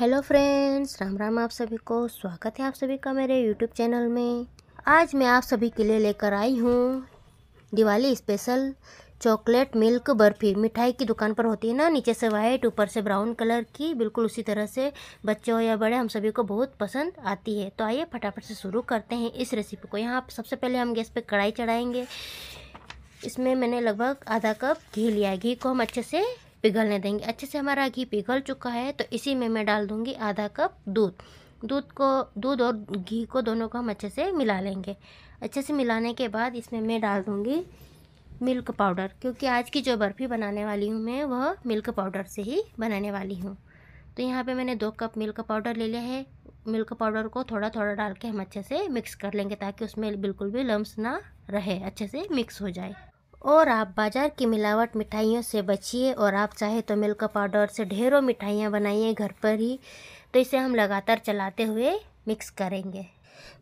hello friends Ram Ram आप सभी को स्वागत है आप सभी का मेरे यूट्यूब चैनल में आज मैं आप सभी के लिए लेकर आई हूँ Diwali special chocolate milk barfi मिठाई की दुकान पर होती है ना नीचे से वाइट ऊपर से ब्राउन कलर की बिल्कुल उसी तरह से बच्चे हो या बड़े हम सभी को बहुत पसंद आती है तो आइए फटाफट से शुरू करते हैं इस रेसिपी को यहाँ सबसे पहले हम गैस पर कढ़ाई चढ़ाएँगे इसमें मैंने लगभग आधा कप घी लिया घी को हम अच्छे से पिघलने देंगे अच्छे से हमारा घी पिघल चुका है तो इसी में मैं डाल दूँगी आधा कप दूध दूध को दूध और घी को दोनों को हम अच्छे से मिला लेंगे अच्छे से मिलाने के बाद इसमें मैं डाल दूँगी मिल्क पाउडर क्योंकि आज की जो बर्फ़ी बनाने वाली हूँ मैं वह मिल्क पाउडर से ही बनाने वाली हूँ तो यहाँ पे मैंने दो कप मिल्क पाउडर ले लिया है मिल्क पाउडर को थोड़ा थोड़ा डाल के हम अच्छे से मिक्स कर लेंगे ताकि उसमें बिल्कुल भी लम्स ना रहे अच्छे से मिक्स हो जाए और आप बाज़ार की मिलावट मिठाइयों से बचिए और आप चाहे तो मिल्क पाउडर से ढेरों मिठाइयाँ बनाइए घर पर ही तो इसे हम लगातार चलाते हुए मिक्स करेंगे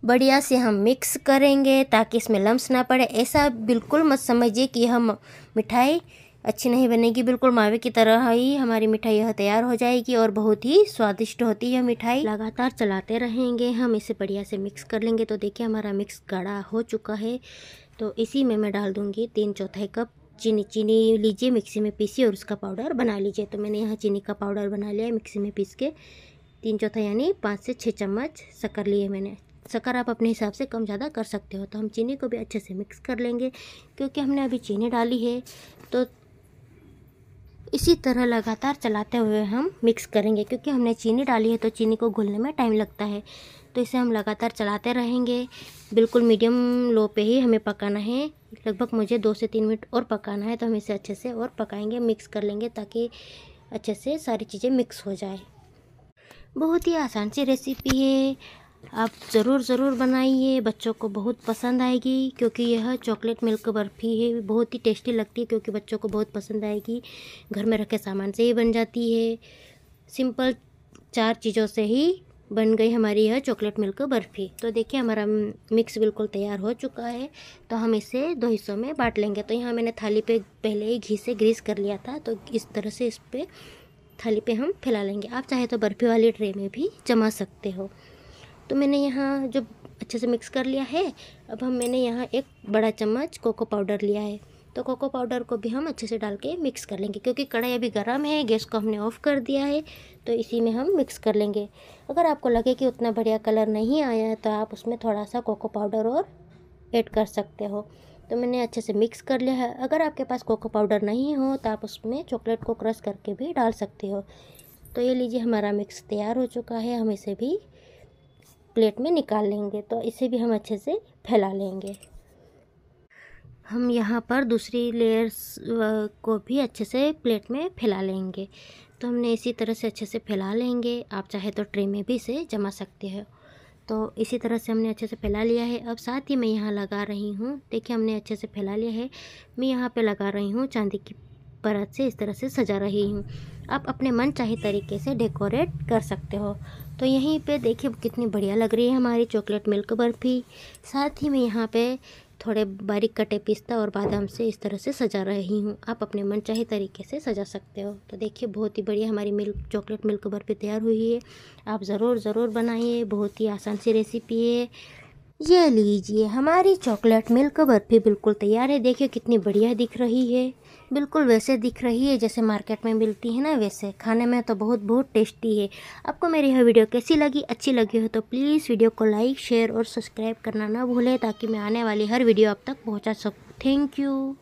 बढ़िया से हम मिक्स करेंगे ताकि इसमें लम्स ना पड़े ऐसा बिल्कुल मत समझिए कि हम मिठाई अच्छी नहीं बनेगी बिल्कुल मावे की तरह ही हमारी मिठाई यह तैयार हो जाएगी और बहुत ही स्वादिष्ट होती है मिठाई लगातार चलाते रहेंगे हम इसे बढ़िया से मिक्स कर लेंगे तो देखिए हमारा मिक्स गाढ़ा हो चुका है तो इसी में मैं डाल दूँगी तीन चौथाई कप चीनी चीनी लीजिए मिक्सी में पीसी और उसका पाउडर बना लीजिए तो मैंने यहाँ चीनी का पाउडर बना लिया है मिक्सी में पीस के तीन चौथा यानी पाँच से छः चम्मच शक्कर लिए मैंने शक्कर आप अपने हिसाब से कम ज़्यादा कर सकते हो तो हम चीनी को भी अच्छे से मिक्स कर लेंगे क्योंकि हमने अभी चीनी डाली है तो इसी तरह लगातार चलाते हुए हम मिक्स करेंगे क्योंकि हमने चीनी डाली है तो चीनी को घुलने में टाइम लगता है तो इसे हम लगातार चलाते रहेंगे बिल्कुल मीडियम लो पे ही हमें पकाना है लगभग मुझे दो से तीन मिनट और पकाना है तो हम इसे अच्छे से और पकाएंगे मिक्स कर लेंगे ताकि अच्छे से सारी चीज़ें मिक्स हो जाए बहुत ही आसान सी रेसिपी है आप ज़रूर ज़रूर बनाइए बच्चों को बहुत पसंद आएगी क्योंकि यह चॉकलेट मिल्क बर्फ़ी है बहुत ही टेस्टी लगती है क्योंकि बच्चों को बहुत पसंद आएगी घर में रखे सामान से ही बन जाती है सिंपल चार चीज़ों से ही बन गई हमारी यह चॉकलेट मिल्क बर्फ़ी तो देखिए हमारा मिक्स बिल्कुल तैयार हो चुका है तो हम इसे दो हिस्सों में बांट लेंगे तो यहाँ मैंने थाली पे पहले ही घी से ग्रीस कर लिया था तो इस तरह से इस पर थाली पे हम फैला लेंगे आप चाहे तो बर्फ़ी वाली ट्रे में भी जमा सकते हो तो मैंने यहाँ जो अच्छे से मिक्स कर लिया है अब हम मैंने यहाँ एक बड़ा चम्मच कोको पाउडर लिया है तो कोको पाउडर को भी हम अच्छे से डाल के मिक्स कर लेंगे क्योंकि कढ़ाई अभी गर्म है गैस को हमने ऑफ़ कर दिया है तो इसी में हम मिक्स कर लेंगे अगर आपको लगे कि उतना बढ़िया कलर नहीं आया तो आप उसमें थोड़ा सा कोको पाउडर और ऐड कर सकते हो तो मैंने अच्छे से मिक्स कर लिया है अगर आपके पास कोको पाउडर नहीं हो तो आप उसमें चॉकलेट को क्रश करके भी डाल सकते हो तो ये लीजिए हमारा मिक्स तैयार हो चुका है हम इसे भी प्लेट में निकाल लेंगे तो इसे भी हम अच्छे से फैला लेंगे हम यहाँ पर दूसरी लेयर्स को भी अच्छे से प्लेट में फैला लेंगे तो हमने इसी तरह से अच्छे से फैला लेंगे आप चाहे तो ट्रे में भी इसे जमा सकते हैं तो इसी तरह से हमने अच्छे से फैला लिया है अब साथ ही मैं यहाँ लगा रही हूँ देखिए हमने अच्छे से फैला लिया है मैं यहाँ पे लगा रही हूँ चांदी की परत से इस तरह से सजा रही हूँ आप अपने मन चाहे तरीके से डेकोरेट कर सकते हो तो यहीं पे देखिए कितनी बढ़िया लग रही है हमारी चॉकलेट मिल्क बर्फ़ी साथ ही मैं यहाँ पे थोड़े बारीक कटे पिस्ता और बादाम से इस तरह से सजा रही हूँ आप अपने मन चाहे तरीके से सजा सकते हो तो देखिए बहुत ही बढ़िया हमारी मिल्क चॉकलेट मिल्क बर्फ़ी तैयार हुई है आप ज़रूर ज़रूर बनाइए बहुत ही आसान सी रेसिपी है ये लीजिए हमारी चॉकलेट मिल्क बर्फ़ी बिल्कुल तैयार है देखिए कितनी बढ़िया दिख रही है बिल्कुल वैसे दिख रही है जैसे मार्केट में मिलती है ना वैसे खाने में तो बहुत बहुत टेस्टी है आपको मेरी यह वीडियो कैसी लगी अच्छी लगी हो तो प्लीज़ वीडियो को लाइक शेयर और सब्सक्राइब करना ना भूलें ताकि मैं आने वाली हर वीडियो आप तक पहुँचा सकूँ थैंक यू